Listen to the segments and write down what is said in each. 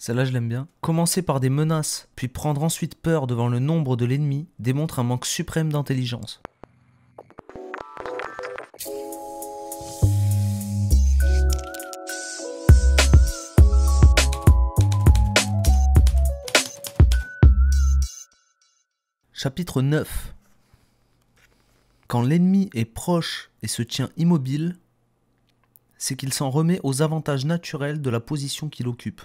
Celle-là, je l'aime bien. Commencer par des menaces, puis prendre ensuite peur devant le nombre de l'ennemi, démontre un manque suprême d'intelligence. Chapitre 9 Quand l'ennemi est proche et se tient immobile, c'est qu'il s'en remet aux avantages naturels de la position qu'il occupe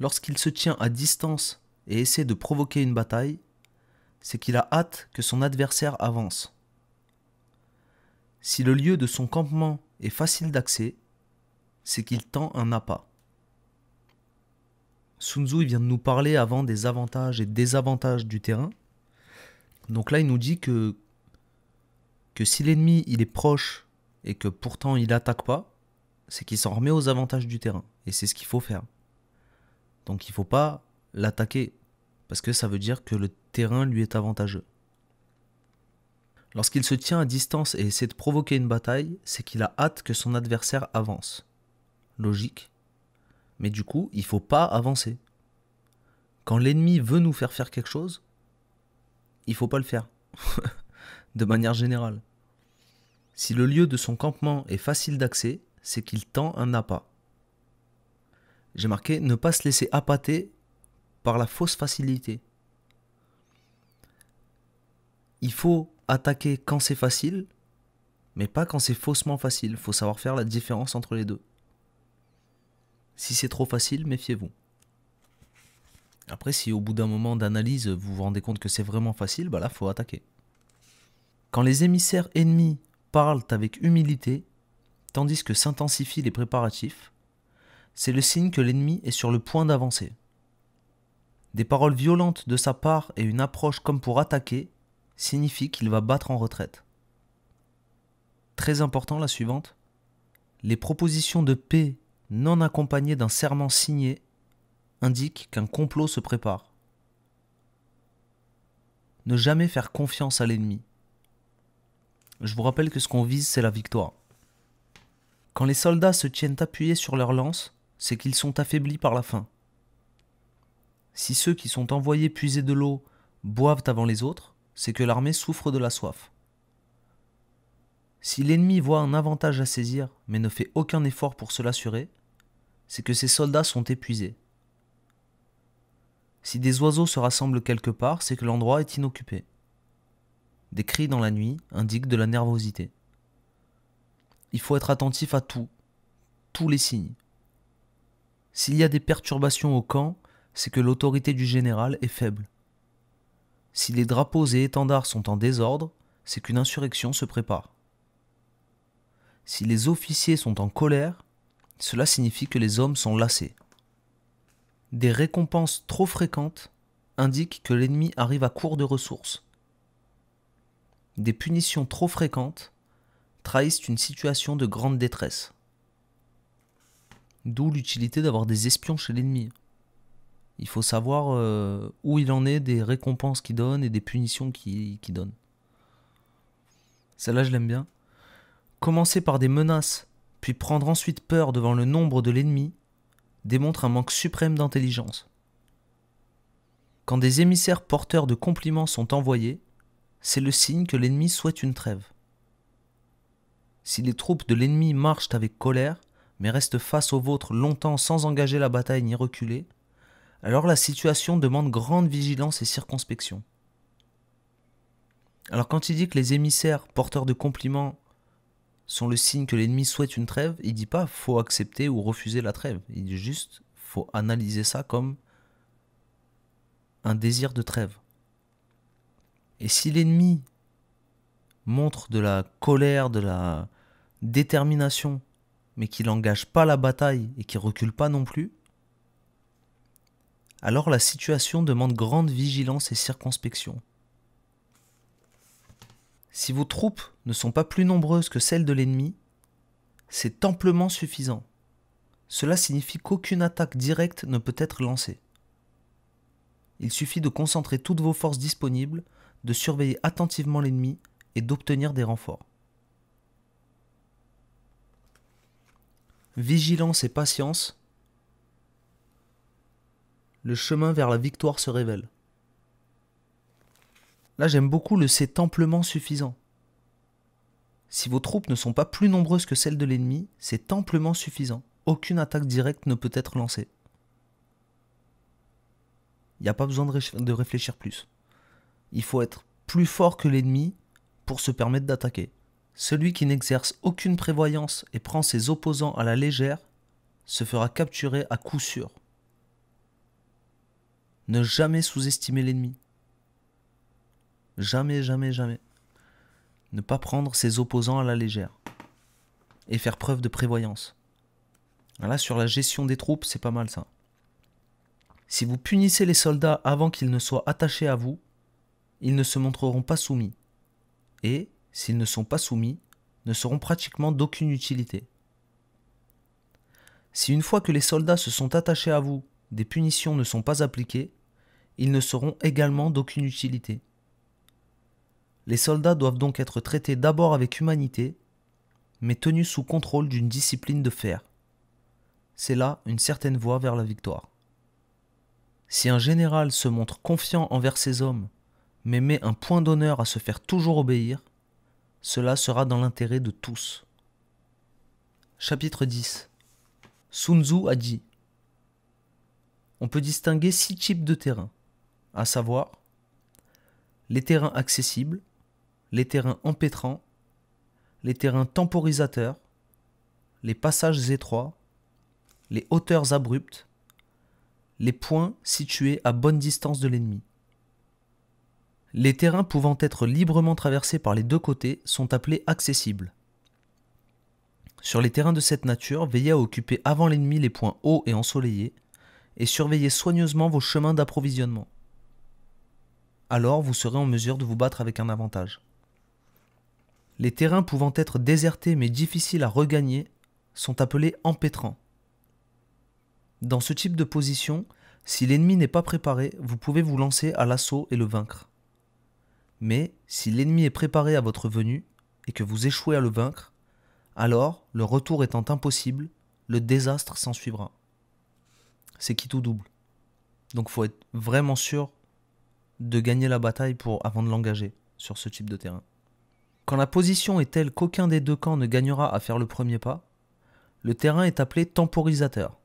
lorsqu'il se tient à distance et essaie de provoquer une bataille, c'est qu'il a hâte que son adversaire avance. Si le lieu de son campement est facile d'accès, c'est qu'il tend un appât. Sun Tzu vient de nous parler avant des avantages et désavantages du terrain. Donc là, il nous dit que, que si l'ennemi il est proche et que pourtant il n'attaque pas, c'est qu'il s'en remet aux avantages du terrain. Et c'est ce qu'il faut faire. Donc il ne faut pas l'attaquer, parce que ça veut dire que le terrain lui est avantageux. Lorsqu'il se tient à distance et essaie de provoquer une bataille, c'est qu'il a hâte que son adversaire avance. Logique. Mais du coup, il ne faut pas avancer. Quand l'ennemi veut nous faire faire quelque chose, il ne faut pas le faire. de manière générale. Si le lieu de son campement est facile d'accès, c'est qu'il tend un appât j'ai marqué ne pas se laisser appâter par la fausse facilité. Il faut attaquer quand c'est facile, mais pas quand c'est faussement facile. Il faut savoir faire la différence entre les deux. Si c'est trop facile, méfiez-vous. Après, si au bout d'un moment d'analyse, vous vous rendez compte que c'est vraiment facile, bah là, faut attaquer. Quand les émissaires ennemis parlent avec humilité, tandis que s'intensifient les préparatifs, c'est le signe que l'ennemi est sur le point d'avancer. Des paroles violentes de sa part et une approche comme pour attaquer signifient qu'il va battre en retraite. Très important la suivante, les propositions de paix non accompagnées d'un serment signé indiquent qu'un complot se prépare. Ne jamais faire confiance à l'ennemi. Je vous rappelle que ce qu'on vise, c'est la victoire. Quand les soldats se tiennent appuyés sur leurs lances, c'est qu'ils sont affaiblis par la faim. Si ceux qui sont envoyés puiser de l'eau boivent avant les autres, c'est que l'armée souffre de la soif. Si l'ennemi voit un avantage à saisir, mais ne fait aucun effort pour se l'assurer, c'est que ses soldats sont épuisés. Si des oiseaux se rassemblent quelque part, c'est que l'endroit est inoccupé. Des cris dans la nuit indiquent de la nervosité. Il faut être attentif à tout, tous les signes, s'il y a des perturbations au camp, c'est que l'autorité du général est faible. Si les drapeaux et étendards sont en désordre, c'est qu'une insurrection se prépare. Si les officiers sont en colère, cela signifie que les hommes sont lassés. Des récompenses trop fréquentes indiquent que l'ennemi arrive à court de ressources. Des punitions trop fréquentes trahissent une situation de grande détresse. D'où l'utilité d'avoir des espions chez l'ennemi. Il faut savoir euh, où il en est des récompenses qu'il donne et des punitions qu'il donne. Celle-là, je l'aime bien. Commencer par des menaces, puis prendre ensuite peur devant le nombre de l'ennemi, démontre un manque suprême d'intelligence. Quand des émissaires porteurs de compliments sont envoyés, c'est le signe que l'ennemi souhaite une trêve. Si les troupes de l'ennemi marchent avec colère, mais reste face au vôtre longtemps sans engager la bataille ni reculer, alors la situation demande grande vigilance et circonspection. Alors quand il dit que les émissaires porteurs de compliments sont le signe que l'ennemi souhaite une trêve, il dit pas faut accepter ou refuser la trêve, il dit juste faut analyser ça comme un désir de trêve. Et si l'ennemi montre de la colère, de la détermination mais qui n'engage pas la bataille et qui recule pas non plus, alors la situation demande grande vigilance et circonspection. Si vos troupes ne sont pas plus nombreuses que celles de l'ennemi, c'est amplement suffisant. Cela signifie qu'aucune attaque directe ne peut être lancée. Il suffit de concentrer toutes vos forces disponibles, de surveiller attentivement l'ennemi et d'obtenir des renforts. vigilance et patience, le chemin vers la victoire se révèle. Là, j'aime beaucoup le c'est amplement suffisant. Si vos troupes ne sont pas plus nombreuses que celles de l'ennemi, c'est amplement suffisant. Aucune attaque directe ne peut être lancée. Il n'y a pas besoin de, de réfléchir plus. Il faut être plus fort que l'ennemi pour se permettre d'attaquer. Celui qui n'exerce aucune prévoyance et prend ses opposants à la légère se fera capturer à coup sûr. Ne jamais sous-estimer l'ennemi. Jamais, jamais, jamais. Ne pas prendre ses opposants à la légère. Et faire preuve de prévoyance. Là, sur la gestion des troupes, c'est pas mal ça. Si vous punissez les soldats avant qu'ils ne soient attachés à vous, ils ne se montreront pas soumis. Et s'ils ne sont pas soumis, ne seront pratiquement d'aucune utilité. Si une fois que les soldats se sont attachés à vous, des punitions ne sont pas appliquées, ils ne seront également d'aucune utilité. Les soldats doivent donc être traités d'abord avec humanité, mais tenus sous contrôle d'une discipline de fer. C'est là une certaine voie vers la victoire. Si un général se montre confiant envers ses hommes, mais met un point d'honneur à se faire toujours obéir, cela sera dans l'intérêt de tous. Chapitre 10 Sun Tzu a dit On peut distinguer six types de terrains, à savoir les terrains accessibles, les terrains empêtrants, les terrains temporisateurs, les passages étroits, les hauteurs abruptes, les points situés à bonne distance de l'ennemi. Les terrains pouvant être librement traversés par les deux côtés sont appelés accessibles. Sur les terrains de cette nature, veillez à occuper avant l'ennemi les points hauts et ensoleillés, et surveillez soigneusement vos chemins d'approvisionnement. Alors vous serez en mesure de vous battre avec un avantage. Les terrains pouvant être désertés mais difficiles à regagner sont appelés empêtrants. Dans ce type de position, si l'ennemi n'est pas préparé, vous pouvez vous lancer à l'assaut et le vaincre. Mais si l'ennemi est préparé à votre venue et que vous échouez à le vaincre, alors, le retour étant impossible, le désastre s'ensuivra. C'est qui tout double. Donc il faut être vraiment sûr de gagner la bataille pour avant de l'engager sur ce type de terrain. Quand la position est telle qu'aucun des deux camps ne gagnera à faire le premier pas, le terrain est appelé temporisateur.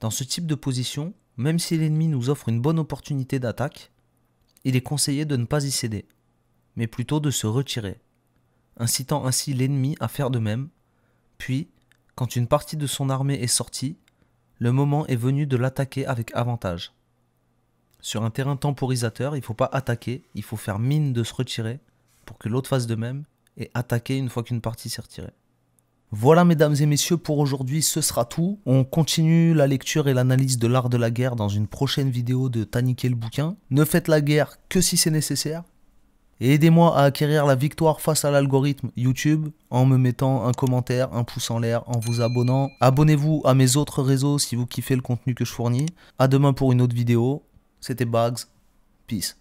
Dans ce type de position, même si l'ennemi nous offre une bonne opportunité d'attaque, il est conseillé de ne pas y céder, mais plutôt de se retirer, incitant ainsi l'ennemi à faire de même, puis, quand une partie de son armée est sortie, le moment est venu de l'attaquer avec avantage. Sur un terrain temporisateur, il ne faut pas attaquer, il faut faire mine de se retirer pour que l'autre fasse de même et attaquer une fois qu'une partie s'est retirée. Voilà mesdames et messieurs, pour aujourd'hui ce sera tout. On continue la lecture et l'analyse de l'art de la guerre dans une prochaine vidéo de Taniquer le bouquin. Ne faites la guerre que si c'est nécessaire. Et aidez-moi à acquérir la victoire face à l'algorithme YouTube en me mettant un commentaire, un pouce en l'air, en vous abonnant. Abonnez-vous à mes autres réseaux si vous kiffez le contenu que je fournis. A demain pour une autre vidéo. C'était Bugs. Peace.